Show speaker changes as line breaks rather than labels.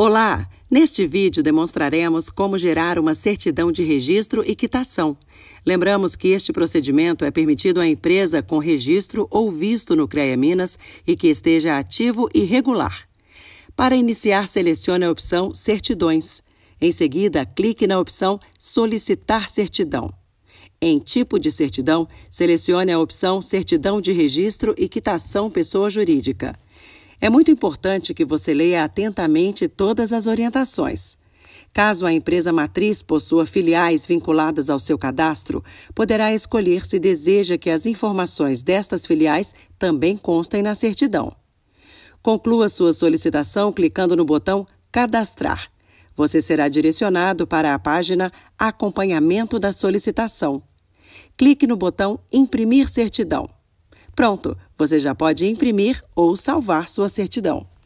Olá! Neste vídeo demonstraremos como gerar uma certidão de registro e quitação. Lembramos que este procedimento é permitido à empresa com registro ou visto no CREA Minas e que esteja ativo e regular. Para iniciar, selecione a opção Certidões. Em seguida, clique na opção Solicitar certidão. Em Tipo de certidão, selecione a opção Certidão de registro e quitação pessoa jurídica. É muito importante que você leia atentamente todas as orientações. Caso a empresa matriz possua filiais vinculadas ao seu cadastro, poderá escolher se deseja que as informações destas filiais também constem na certidão. Conclua sua solicitação clicando no botão Cadastrar. Você será direcionado para a página Acompanhamento da Solicitação. Clique no botão Imprimir Certidão. Pronto! Você já pode imprimir ou salvar sua certidão.